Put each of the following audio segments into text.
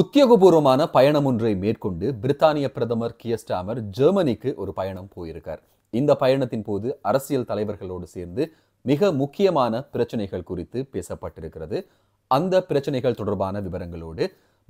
உத்தியோகபூர்வமான பயணம் ஒன்றை மேற்கொண்டு பிரித்தானிய பிரதமர் கியஸ்டாமர் ஜெர்மனிக்கு ஒரு பயணம் போயிருக்கார் இந்த பயணத்தின் போது அரசியல் தலைவர்களோடு சேர்ந்து மிக முக்கியமான பிரச்சனைகள் குறித்து பேசப்பட்டிருக்கிறது அந்த பிரச்சனைகள் தொடர்பான விவரங்களோடு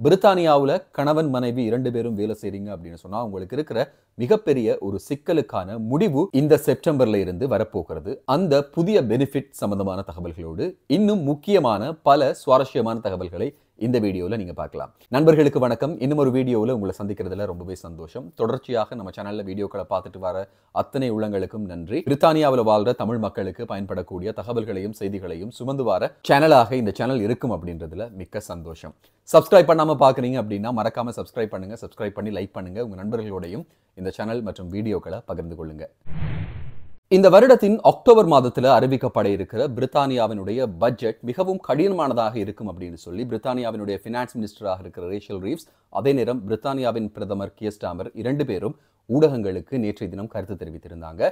பிரித்தானியாவில் கணவன் மனைவி இரண்டு பேரும் வேலை செய்றீங்க அப்படின்னு சொன்னால் உங்களுக்கு இருக்கிற மிகப்பெரிய ஒரு சிக்கலுக்கான முடிவு இந்த செப்டம்பர்ல இருந்து வரப்போகிறது அந்த புதிய பெனிஃபிட் சம்பந்தமான தகவல்களோடு இன்னும் முக்கியமான பல சுவாரஸ்யமான தகவல்களை இந்த வீடியோவில் நீங்கள் பார்க்கலாம் நண்பர்களுக்கு வணக்கம் இன்னும் ஒரு வீடியோவில் உங்களை சந்திக்கிறதுல ரொம்பவே சந்தோஷம் தொடர்ச்சியாக நம்ம சேனலில் வீடியோக்களை பார்த்துட்டு வர அத்தனை உள்ளங்களுக்கும் நன்றி பிரித்தானியாவில் வாழ்கிற தமிழ் மக்களுக்கு பயன்படக்கூடிய தகவல்களையும் செய்திகளையும் சுமந்து வர சேனலாக இந்த சேனல் இருக்கும் அப்படின்றதுல மிக்க சந்தோஷம் சப்ஸ்கிரைப் பண்ணாமல் பார்க்குறீங்க அப்படின்னா மறக்காமல் சப்ஸ்கிரைப் பண்ணுங்கள் சப்ஸ்கிரைப் பண்ணி லைக் பண்ணுங்கள் உங்கள் நண்பர்களோடையும் இந்த சேனல் மற்றும் வீடியோக்களை பகிர்ந்து கொள்ளுங்கள் இந்த வருடத்தின் அக்டோபர் மாதத்தில் அறிவிக்கப்பட இருக்கிற பிரித்தானியாவினுடைய பட்ஜெட் மிகவும் கடினமானதாக இருக்கும் அப்படின்னு சொல்லி பிரித்தானியாவினுடைய ஃபினான்ஸ் மினிஸ்டராக இருக்கிற ரேஷல் ரீவ்ஸ் அதே நேரம் பிரித்தானியாவின் பிரதமர் கியஸ்டாமர் இரண்டு பேரும் ஊடகங்களுக்கு நேற்றைய தினம் கருத்து தெரிவித்திருந்தாங்க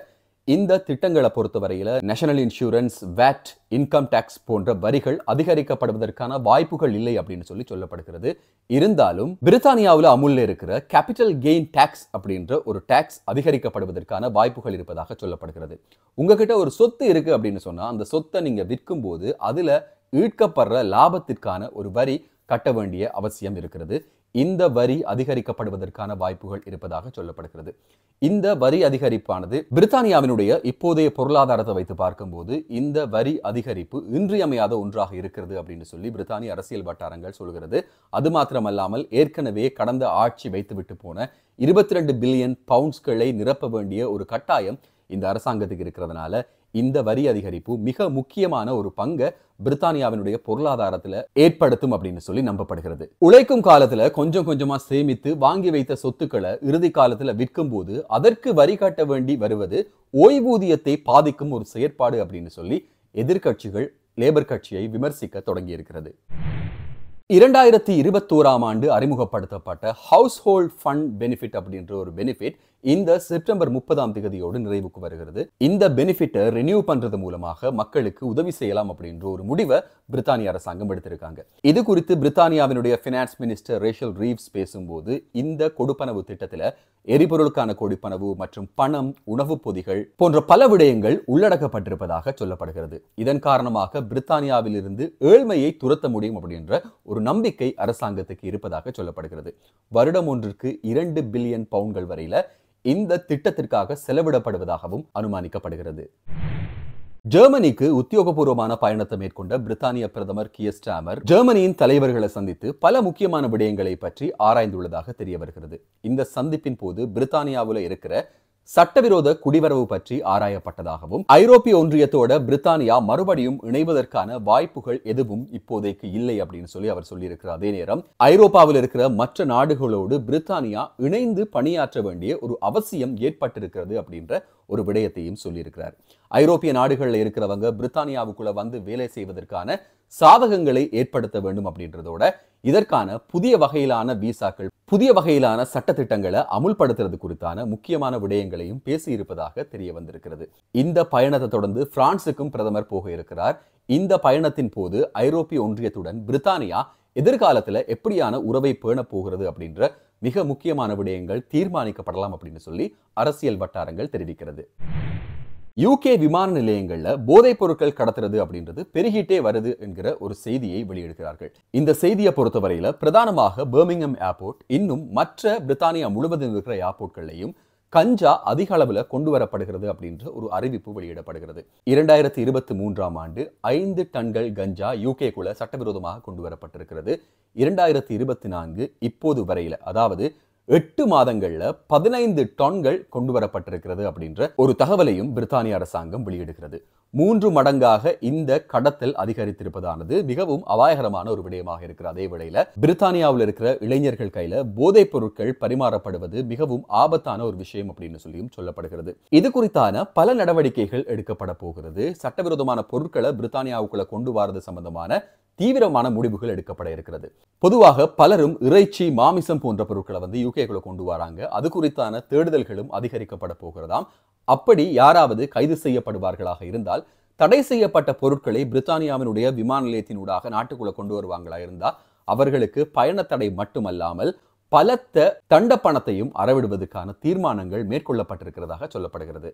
இந்த திட்டங்களை பொறுத்தவரையில் national insurance VAT income tax போன்ற வரிகள் அதிகரிக்கப்படுவதற்கான வாய்ப்புகள் இல்லை அப்படின்னு சொல்லி சொல்லப்படுகிறது இருந்தாலும் பிரித்தானியாவில் அமுல்ல இருக்கிற கேபிட்டல் கெயின் டேக்ஸ் அப்படின்ற ஒரு டேக்ஸ் அதிகரிக்கப்படுவதற்கான வாய்ப்புகள் இருப்பதாக சொல்லப்படுகிறது உங்ககிட்ட ஒரு சொத்து இருக்கு அப்படின்னு சொன்னால் அந்த சொத்தை நீங்கள் விற்கும் போது அதில் ஈட்கப்படுற லாபத்திற்கான ஒரு வரி கட்ட வேண்டிய அவசியம் இருக்கிறது இந்த வரி அதிகரிக்கப்படுவதற்கான வாய்ப்புகள் இருப்பதாக சொல்லப்படுகிறது இந்த வரி அதிகரிப்பானது பிரித்தானியாவினுடைய இப்போதைய பொருளாதாரத்தை வைத்து பார்க்கும்போது இந்த வரி அதிகரிப்பு இன்றியமையாத ஒன்றாக இருக்கிறது அப்படின்னு சொல்லி பிரித்தானிய அரசியல் வட்டாரங்கள் சொல்கிறது அது மாத்திரமல்லாமல் ஏற்கனவே கடந்த ஆட்சி வைத்துவிட்டு போன இருபத்தி ரெண்டு பில்லியன் பவுண்ட்ஸ்களை நிரப்ப வேண்டிய ஒரு கட்டாயம் இந்த அரசாங்கத்துக்கு இருக்கிறதுனால இந்த வரி அதிகரிப்பு மிக முக்கியமான ஒரு பங்கை பிரித்தானியாவினுடைய பொருளாதாரத்தில் ஏற்படுத்தும் அப்படின்னு சொல்லி நம்பப்படுகிறது உழைக்கும் காலத்துல கொஞ்சம் கொஞ்சமா சேமித்து வாங்கி வைத்த சொத்துக்களை இறுதி காலத்துல விற்கும் போது அதற்கு வரி கட்ட வேண்டி வருவது ஓய்வூதியத்தை பாதிக்கும் ஒரு செயற்பாடு அப்படின்னு சொல்லி எதிர்கட்சிகள் லேபர் கட்சியை விமர்சிக்க தொடங்கி இருக்கிறது இரண்டாயிரத்தி இருபத்தோராம் ஆண்டு அறிமுகப்படுத்தப்பட்ட ஹவுஸ் ஹோல்ட் ஃபண்ட் பெனிஃபிட் அப்படின்ற ஒரு பெனிஃபிட் இந்த செப்டம்பர் முப்பதாம் தேதியோடு நிறைவுக்கு வருகிறது இந்த பெனிஃபிட்டை ரினியூ பண்றது மூலமாக மக்களுக்கு உதவி செய்யலாம் அப்படின்ற ஒரு முடிவை பிரித்தானிய அரசாங்கம் எடுத்திருக்காங்க இது குறித்து பிரித்தானியாவினுடைய பினான்ஸ் மினிஸ்டர் ரேஷல் ரீவ்ஸ் பேசும்போது இந்த கொடுப்பனவு திட்டத்தில் எரிபொருளுக்கான கொடுப்பனவு மற்றும் பணம் உணவுப் பொதிகள் போன்ற பல விடயங்கள் உள்ளடக்கப்பட்டிருப்பதாக சொல்லப்படுகிறது இதன் காரணமாக பிரித்தானியாவில் இருந்து ஏழ்மையை துரத்த முடியும் அப்படின்ற ஒரு நம்பிக்கை அரசாங்கத்துக்கு இருப்பதாக சொல்லப்படுகிறது வருடம் ஒன்றிற்கு இரண்டு பில்லியன் பவுன்கள் வரையில இந்த திட்டத்திற்காக செலவிடப்படுவதாகவும் அனுமானிக்கப்படுகிறது ஜெர்மனிக்கு உத்தியோகபூர்வமான பயணத்தை மேற்கொண்ட பிரித்தானிய பிரதமர் கியஸ்டாமர் ஜெர்மனியின் தலைவர்களை சந்தித்து பல முக்கியமான விடயங்களை பற்றி ஆராய்ந்துள்ளதாக தெரிய வருகிறது இந்த சந்திப்பின் போது பிரித்தானியாவில் இருக்கிற சட்டவிரோத குடிவரவு பற்றி ஆராயப்பட்டதாகவும் ஐரோப்பிய ஒன்றியத்தோட பிரித்தானியா மறுபடியும் இணைவதற்கான வாய்ப்புகள் எதுவும் இப்போதைக்கு இல்லை அப்படின்னு சொல்லி அவர் சொல்லியிருக்கிறார் அதே நேரம் ஐரோப்பாவில் இருக்கிற மற்ற நாடுகளோடு பிரித்தானியா இணைந்து பணியாற்ற வேண்டிய ஒரு அவசியம் ஏற்பட்டிருக்கிறது அப்படின்ற ஒரு விடயத்தையும் சொல்லியிருக்கிறார் ஐரோப்பிய நாடுகளில் இருக்கிறவங்க பிரித்தானியாவுக்குள்ள வந்து வேலை செய்வதற்கான சாதகங்களை ஏற்படுத்த வேண்டும் அப்படின்றதோட இதற்கான புதிய வகையிலான விசாக்கள் புதிய வகையிலான சட்டத்திட்டங்களை அமுல்படுத்துறது குறித்தான முக்கியமான விடயங்களையும் பேசியிருப்பதாக தெரிய வந்திருக்கிறது இந்த பயணத்தை தொடர்ந்து பிரான்சுக்கும் பிரதமர் போக இருக்கிறார் இந்த பயணத்தின் போது ஐரோப்பிய ஒன்றியத்துடன் பிரித்தானியா எதிர்காலத்தில் எப்படியான உறவை பேண போகிறது அப்படின்ற மிக முக்கியமான விடயங்கள் தீர்மானிக்கப்படலாம் அப்படின்னு சொல்லி அரசியல் வட்டாரங்கள் தெரிவிக்கிறது யூகே விமான நிலையங்களில் போதைப் பொருட்கள் கடத்துறது அப்படின்றது பெருகிட்டே வருது என்கிற ஒரு செய்தியை வெளியிடுகிறார்கள் இந்த செய்தியை பொறுத்தவரையில் பிரதானமாக பேர்மிங்ஹம் ஏர்போர்ட் இன்னும் மற்ற பிரித்தானியா முழுவதும் இருக்கிற ஏர்போர்ட்கள்லையும் கஞ்சா அதிக அளவில் கொண்டு வரப்படுகிறது அப்படின்ற ஒரு அறிவிப்பு வெளியிடப்படுகிறது இரண்டாயிரத்தி இருபத்தி மூன்றாம் ஆண்டு ஐந்து டன்கள் கஞ்சா யூகேக்குள்ள சட்டவிரோதமாக கொண்டு வரப்பட்டிருக்கிறது இரண்டாயிரத்தி இருபத்தி நான்கு இப்போது வரையில் அதாவது எட்டு மாதங்களில் பதினைந்து டன்கள் கொண்டு வரப்பட்டிருக்கிறது அப்படின்ற ஒரு தகவலையும் பிரித்தானிய அரசாங்கம் வெளியிடுகிறது மூன்று மடங்காக இந்த கடத்தல் அதிகரித்திருப்பதானது மிகவும் அபாயகரமான ஒரு விடயமாக இருக்கிற அதே வேளையில பிரித்தானியாவில் இருக்கிற இளைஞர்கள் கையில போதைப் பொருட்கள் பரிமாறப்படுவது மிகவும் ஆபத்தான ஒரு விஷயம் அப்படின்னு சொல்லியும் சொல்லப்படுகிறது இது குறித்தான பல நடவடிக்கைகள் எடுக்கப்பட போகிறது சட்டவிரோதமான பொருட்களை பிரித்தானியாவுக்குள்ள கொண்டு வரது சம்பந்தமான தீவிரமான முடிவுகள் எடுக்கப்பட இருக்கிறது பொதுவாக பலரும் இறைச்சி மாமிசம் போன்ற பொருட்களை வந்து யூகேக்குள்ள கொண்டு வராங்க அது குறித்தான தேடுதல்களும் அதிகரிக்கப்பட போகிறதாம் அப்படி யாராவது கைது செய்யப்படுவார்களாக இருந்தால் தடை செய்யப்பட்ட பொருட்களை பிரித்தானியாவினுடைய விமான நிலையத்தினூடாக நாட்டுக்குள்ள கொண்டு வருவாங்களா இருந்தால் அவர்களுக்கு பயண தடை மட்டுமல்லாமல் பலத்த தண்ட பணத்தையும் அறவிடுவதற்கான தீர்மானங்கள் மேற்கொள்ளப்பட்டிருக்கிறதாக சொல்லப்படுகிறது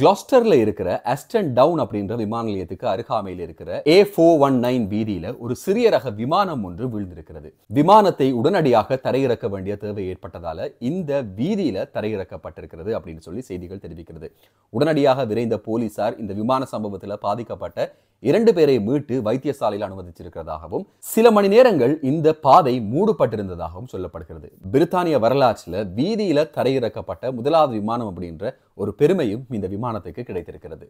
கிளாஸ்டர்ல இருக்கிற அஸ்டன் டவுன் அப்படின்ற விமான நிலையத்துக்கு அருகாமையில் இருக்கிற ஏ ஃபோர் ஒன் நைன் வீதியில ஒரு சிறிய ரக விமானம் ஒன்று விழுந்திருக்கிறது விமானத்தை உடனடியாக தரையிறக்க வேண்டிய தேவை ஏற்பட்டதால இந்த வீதியில தரையிறக்கப்பட்டிருக்கிறது அப்படின்னு சொல்லி செய்திகள் தெரிவிக்கிறது உடனடியாக விரைந்த போலீசார் இந்த விமான சம்பவத்தில் பாதிக்கப்பட்ட இரண்டு பேரை மீட்டு வைத்தியசாலையில் அனுமதிச்சிருக்கிறதாகவும் சில மணி நேரங்கள் இந்த பாதை மூடப்பட்டிருந்ததாகவும் சொல்லப்படுகிறது பிரித்தானிய வரலாற்றில் வீதியில தரையிறக்கப்பட்ட முதலாவது விமானம் அப்படின்ற ஒரு பெருமையும் இந்த விமானத்துக்கு கிடைத்திருக்கிறது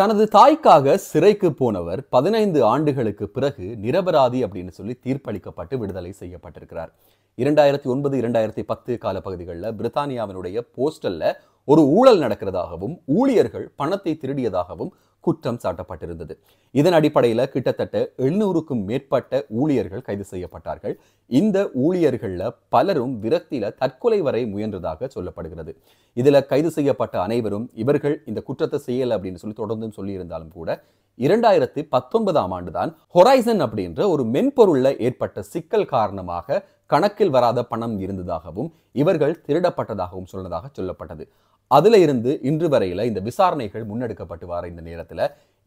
தனது தாய்க்காக சிறைக்கு போனவர் பதினைந்து ஆண்டுகளுக்கு பிறகு நிரபராதி அப்படின்னு சொல்லி தீர்ப்பளிக்கப்பட்டு விடுதலை செய்யப்பட்டிருக்கிறார் இரண்டாயிரத்தி ஒன்பது இரண்டாயிரத்தி பத்து கால பகுதிகளில் பிரித்தானியாவினுடைய போஸ்டல்ல ஒரு ஊழல் நடக்கிறதாகவும் ஊழியர்கள் பணத்தை திருடியதாகவும் குற்றம் சாட்டப்பட்டிருந்தது இதன் அடிப்படையில் கிட்டத்தட்ட எழுநூறுக்கும் மேற்பட்ட ஊழியர்கள் கைது செய்யப்பட்டார்கள் இந்த ஊழியர்களில் பலரும் விரக்தியில் தற்கொலை வரை முயன்றதாக சொல்லப்படுகிறது இதில் கைது செய்யப்பட்ட அனைவரும் இவர்கள் இந்த குற்றத்தை செய்யலை அப்படின்னு சொல்லி தொடர்ந்தும் சொல்லியிருந்தாலும் கூட இரண்டாயிரத்தி பத்தொன்பதாம் ஆண்டுதான் ஹொரைசன் அப்படின்ற ஒரு மென்பொருளில் ஏற்பட்ட சிக்கல் காரணமாக கணக்கில் வராத பணம் இருந்ததாகவும் இவர்கள் திருடப்பட்டதாகவும் சொன்னதாக சொல்லப்பட்டது அதில் இருந்து இன்று வரையில் இந்த விசாரணைகள் முன்னெடுக்கப்பட்டு வர இந்த நேரத்தில்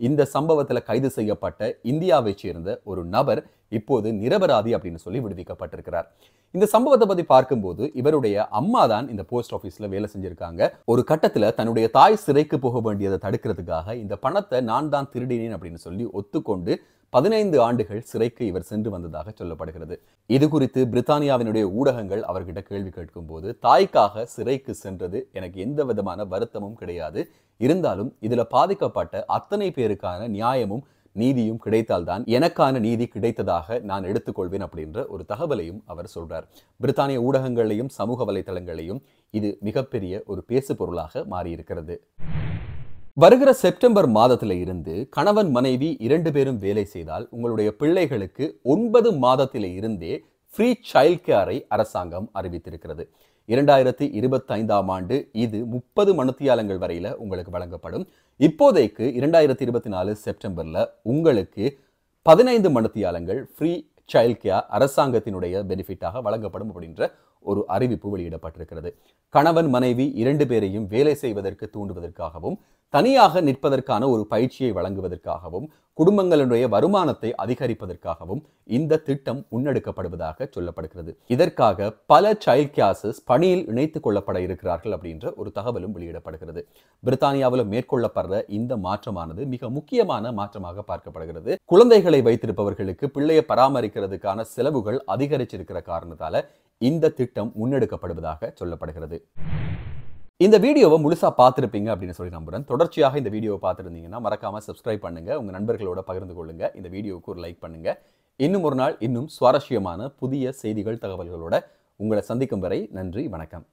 இந்த சம்பவத்தில் கைது செய்யப்பட்ட இந்தியாவை சேர்ந்த ஒரு நபர் இப்போது நிரபராதி அப்படின்னு சொல்லி விடுவிக்கப்பட்டிருக்கிறார் இந்த சம்பவத்தை பற்றி பார்க்கும்போது இவருடைய அம்மா தான் இந்த போஸ்ட் ஆஃபீஸில் வேலை செஞ்சுருக்காங்க ஒரு கட்டத்தில் தன்னுடைய தாய் சிறைக்கு போக வேண்டியதை தடுக்கிறதுக்காக இந்த பணத்தை நான் தான் திருடினேன் அப்படின்னு சொல்லி ஒத்துக்கொண்டு பதினைந்து ஆண்டுகள் சிறைக்கு இவர் சென்று வந்ததாக சொல்லப்படுகிறது இது குறித்து பிரித்தானியாவினுடைய ஊடகங்கள் அவர்கிட்ட கேள்வி கேட்கும் போது தாய்க்காக சிறைக்கு சென்றது எனக்கு எந்த விதமான வருத்தமும் கிடையாது இருந்தாலும் இதுல பாதிக்கப்பட்ட அத்தனை பேருக்கான நியாயமும் நீதியும் கிடைத்தால்தான் எனக்கான நீதி கிடைத்ததாக நான் எடுத்துக்கொள்வேன் அப்படின்ற ஒரு தகவலையும் அவர் சொல்றார் பிரித்தானிய ஊடகங்களையும் சமூக வலைதளங்களையும் இது மிகப்பெரிய ஒரு பேசு பொருளாக மாறியிருக்கிறது வருகிற செப்டம்பர் மாதத்தில் இருந்து கணவன் மனைவி இரண்டு பேரும் வேலை செய்தால் உங்களுடைய பிள்ளைகளுக்கு ஒன்பது மாதத்தில் இருந்தே ஃப்ரீ சைல்ட் கேரை அரசாங்கம் அறிவித்திருக்கிறது இரண்டாயிரத்தி இருபத்தைந்தாம் ஆண்டு இது முப்பது மனுத்தியாலங்கள் வரையில் உங்களுக்கு வழங்கப்படும் இப்போதைக்கு இரண்டாயிரத்தி இருபத்தி நாலு செப்டம்பர்ல உங்களுக்கு பதினைந்து மனுத்தியாலங்கள் ஃப்ரீ சைல்ட் கேர் அரசாங்கத்தினுடைய பெனிஃபிட்டாக வழங்கப்படும் அப்படின்ற ஒரு அறிவிப்பு வெளியிடப்பட்டிருக்கிறது கணவன் மனைவி இரண்டு பேரையும் வேலை செய்வதற்கு தூண்டுவதற்காகவும் தனியாக நிற்பதற்கான ஒரு பயிற்சியை வழங்குவதற்காகவும் குடும்பங்களுடைய வருமானத்தை அதிகரிப்பதற்காகவும் இந்த திட்டம் முன்னெடுக்கப்படுவதாக சொல்லப்படுகிறது இதற்காக பல சைல்ட் கிளாஸஸ் பணியில் இணைத்துக் கொள்ளப்பட இருக்கிறார்கள் அப்படின்ற ஒரு தகவலும் வெளியிடப்படுகிறது பிரித்தானியாவில் மேற்கொள்ளப்படுற இந்த மாற்றமானது மிக முக்கியமான மாற்றமாக பார்க்கப்படுகிறது குழந்தைகளை வைத்திருப்பவர்களுக்கு பிள்ளையை பராமரிக்கிறதுக்கான செலவுகள் அதிகரிச்சிருக்கிற காரணத்தால இந்த திட்டம் முன்னெடுக்கப்படுவதாக சொல்லப்படுகிறது இந்த வீடியோவை முழுசாக பார்த்துருப்பீங்க அப்படின்னு சொல்லி நம்புகிறேன் தொடர்ச்சியாக இந்த வீடியோவை பார்த்துருந்தீங்கன்னா மறக்காமல் சப்ஸ்கிரைப் பண்ணுங்கள் உங்கள் நண்பர்களோட பகிர்ந்து கொள்ளுங்கள் இந்த வீடியோவுக்கு ஒரு லைக் பண்ணுங்கள் இன்னும் ஒரு நாள் இன்னும் சுவாரஸ்யமான புதிய செய்திகள் தகவல்களோட உங்களை சந்திக்கும் வரை நன்றி வணக்கம்